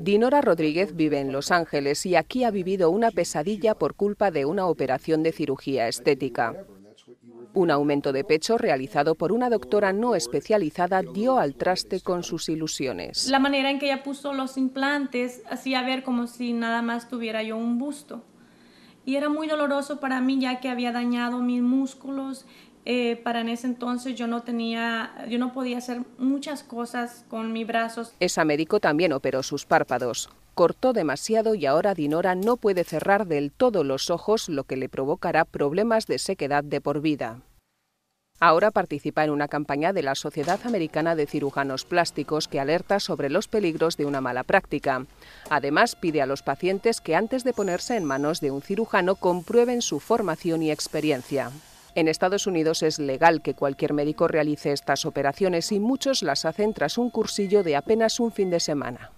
Dinora Rodríguez vive en Los Ángeles y aquí ha vivido una pesadilla por culpa de una operación de cirugía estética. Un aumento de pecho realizado por una doctora no especializada dio al traste con sus ilusiones. La manera en que ella puso los implantes hacía ver como si nada más tuviera yo un busto. Y era muy doloroso para mí ya que había dañado mis músculos eh, para en ese entonces yo no tenía, yo no podía hacer muchas cosas con mis brazos. Esa médico también operó sus párpados. Cortó demasiado y ahora Dinora no puede cerrar del todo los ojos, lo que le provocará problemas de sequedad de por vida. Ahora participa en una campaña de la Sociedad Americana de Cirujanos Plásticos que alerta sobre los peligros de una mala práctica. Además, pide a los pacientes que antes de ponerse en manos de un cirujano comprueben su formación y experiencia. En Estados Unidos es legal que cualquier médico realice estas operaciones y muchos las hacen tras un cursillo de apenas un fin de semana.